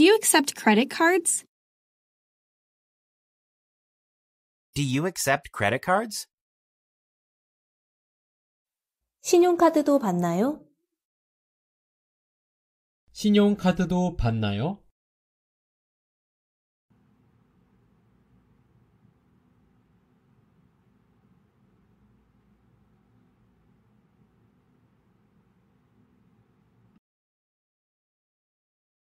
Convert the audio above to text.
Do you accept credit cards? Do you accept credit cards? 신용카드도 받나요? 신용카드도 받나요?